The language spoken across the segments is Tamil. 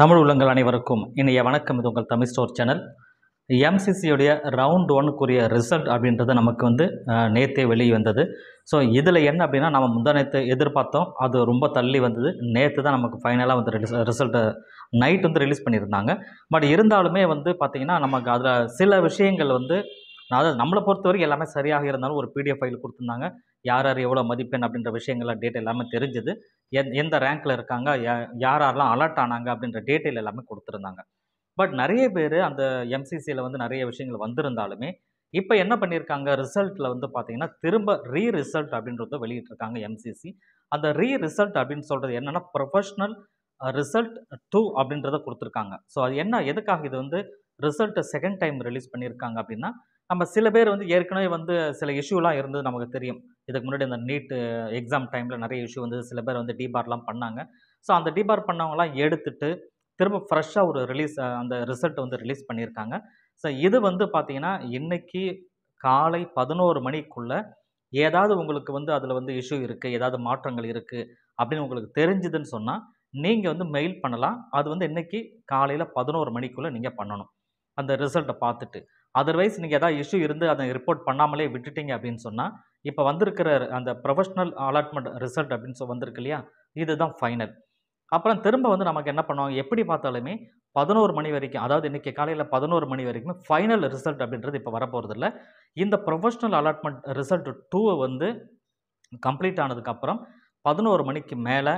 தமிழ் உள்ளங்கள் அனைவருக்கும் இனிய வணக்கம் இது உங்கள் தமிழ் ஸ்டோர் சேனல் எம்சிசியுடைய ரவுண்ட் ஒனுக்குரிய ரிசல்ட் அப்படின்றது நமக்கு வந்து நேற்றே வெளியே வந்தது ஸோ இதில் என்ன அப்படின்னா நம்ம முந்தானத்து எதிர்பார்த்தோம் அது ரொம்ப தள்ளி வந்தது நேற்று தான் நமக்கு ஃபைனலாக வந்து ரிலீஸ் நைட் வந்து ரிலீஸ் பண்ணியிருந்தாங்க பட் இருந்தாலுமே வந்து பார்த்திங்கன்னா நமக்கு அதில் சில விஷயங்கள் வந்து அதாவது நம்மளை பொறுத்த வரைக்கும் எல்லாமே சரியாக இருந்தாலும் ஒரு பிடிஎஃப் ஃபைல் கொடுத்துருந்தாங்க யார் யார் எவ்வளோ மதிப்பெண் அப்படின்ற விஷயங்கள்லாம் டேட்டை எல்லாமே தெரிஞ்சுது எந் எந்த ரேங்க்கில் இருக்காங்க யார் யாரெல்லாம் அலர்ட் ஆனாங்க அப்படின்ற டேட்டெயில் எல்லாமே கொடுத்துருந்தாங்க பட் நிறைய பேர் அந்த எம்சிசியில் வந்து நிறைய விஷயங்கள் வந்திருந்தாலுமே இப்போ என்ன பண்ணியிருக்காங்க ரிசல்ட்டில் வந்து பார்த்தீங்கன்னா திரும்ப ரீ ரிசல்ட் அப்படின்றத வெளியிட்டிருக்காங்க எம்சிசி அந்த ரீ ரிசல்ட் அப்படின்னு சொல்கிறது என்னென்னா ப்ரொஃபஷ்னல் ரிசல்ட் டூ அப்படின்றத கொடுத்துருக்காங்க ஸோ அது என்ன எதுக்காக இது வந்து ரிசல்ட்டை செகண்ட் டைம் ரிலீஸ் பண்ணியிருக்காங்க அப்படின்னா நம்ம சில பேர் வந்து ஏற்கனவே வந்து சில இஷ்யூலாம் இருந்தது நமக்கு தெரியும் இதுக்கு முன்னாடி இந்த நீட்டு எக்ஸாம் டைமில் நிறைய இஷ்யூ வந்து சில பேர் வந்து டிபார்லாம் பண்ணாங்க ஸோ அந்த டிபார் பண்ணவங்களாம் எடுத்துட்டு திரும்ப ஃப்ரெஷ்ஷாக ஒரு ரிலீஸ் அந்த ரிசல்ட் வந்து ரிலீஸ் பண்ணியிருக்காங்க ஸோ இது வந்து பார்த்திங்கன்னா இன்றைக்கி காலை பதினோரு மணிக்குள்ளே ஏதாவது உங்களுக்கு வந்து அதில் வந்து இஷ்யூ இருக்குது ஏதாவது மாற்றங்கள் இருக்குது அப்படின்னு உங்களுக்கு தெரிஞ்சுதுன்னு சொன்னால் நீங்கள் வந்து மெயில் பண்ணலாம் அது வந்து இன்றைக்கி காலையில் பதினோரு மணிக்குள்ளே நீங்கள் பண்ணணும் அந்த ரிசல்ட்டை பார்த்துட்டு அதர்வைஸ் நீங்கள் எதாவது இஷ்யூ இருந்து அதை ரிப்போர்ட் பண்ணாமலே விட்டுட்டீங்க அப்படின்னு சொன்னால் இப்போ வந்திருக்கிற அந்த ப்ரொஃபஷ்னல் அலாட்மெண்ட் ரிசல்ட் அப்படின்னு சொல்லி வந்திருக்கு இல்லையா இதுதான் ஃபைனல் அப்புறம் திரும்ப வந்து நமக்கு என்ன பண்ணுவாங்க எப்படி பார்த்தாலுமே பதினோரு மணி வரைக்கும் அதாவது இன்றைக்கி காலையில் பதினோரு மணி வரைக்கும் ஃபைனல் ரிசல்ட் அப்படின்றது இப்போ வரப்போகிறது இல்லை இந்த ப்ரொஃபஷ்னல் அலாட்மெண்ட் ரிசல்ட் டூவை வந்து கம்ப்ளீட் ஆனதுக்கப்புறம் பதினோரு மணிக்கு மேலே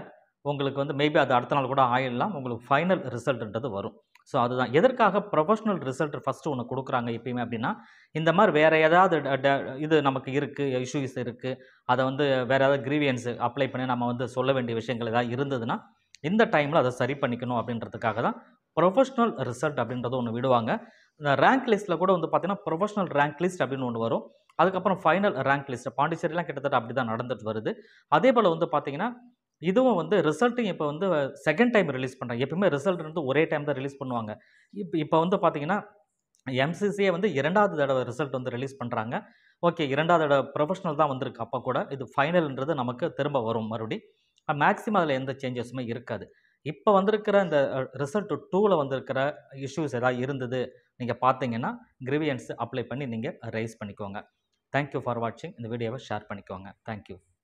உங்களுக்கு வந்து மேபி அது அடுத்த நாள் கூட ஆயிடலாம் உங்களுக்கு ஃபைனல் ரிசல்ட்ன்றது வரும் ஸோ அதுதான் எதற்காக ப்ரொஃபஷ்னல் ரிசல்ட் ஃபஸ்ட்டு ஒன்று கொடுக்குறாங்க எப்பயுமே அப்படின்னா இந்த மாதிரி வேறு ஏதாவது இது நமக்கு இருக்குது இஷ்யூஸ் இருக்குது அதை வந்து வேறு ஏதாவது கிரீவியன்ஸு அப்ளை பண்ணி நம்ம வந்து சொல்ல வேண்டிய விஷயங்கள் ஏதாவது இருந்ததுன்னா இந்த டைமில் அதை சரி பண்ணிக்கணும் அப்படின்றதுக்காக தான் ப்ரொஃபஷ்னல் ரிசல்ட் அப்படின்றத ஒன்று விடுவாங்க இந்த ரேங்க் லிஸ்ட்டில் கூட வந்து பார்த்திங்கன்னா ப்ரொஃபஷனல் ரேங்க் லிஸ்ட் அப்படின்னு ஒன்று வரும் அதுக்கப்புறம் ஃபைனல் ரேங்க் லிஸ்ட்டு பாண்டிச்சேரிலாம் கிட்டத்தட்ட அப்படி தான் நடந்துட்டு வருது அதே போல் வந்து பார்த்திங்கன்னா இதுவும் வந்து ரிசல்ட்டும் இப்போ வந்து செகண்ட் டைம் ரிலீஸ் பண்ணுறாங்க எப்பவுமே ரிசல்ட் வந்து ஒரே டைம் தான் ரிலீஸ் பண்ணுவாங்க இப்போ இப்போ வந்து பார்த்தீங்கன்னா எம்சிசியை வந்து இரண்டாவது தடவை ரிசல்ட் வந்து ரிலீஸ் பண்ணுறாங்க ஓகே இரண்டாவது தடவை ப்ரொஃபஷனல் தான் வந்திருக்கு அப்போ கூட இது ஃபைனல்ன்றது நமக்கு திரும்ப வரும் மறுபடி மேக்ஸிமம் அதில் எந்த சேஞ்சஸுமே இருக்காது இப்போ வந்திருக்கிற இந்த ரிசல்ட் டூவில் வந்திருக்கிற இஷ்யூஸ் ஏதாவது இருந்தது நீங்கள் பார்த்தீங்கன்னா கிரிவியன்ஸ் அப்ளை பண்ணி நீங்கள் ரைஸ் பண்ணிக்கோங்க தேங்க்யூ ஃபார் வாட்சிங் இந்த வீடியோவை ஷேர் பண்ணிக்கோங்க தேங்க்யூ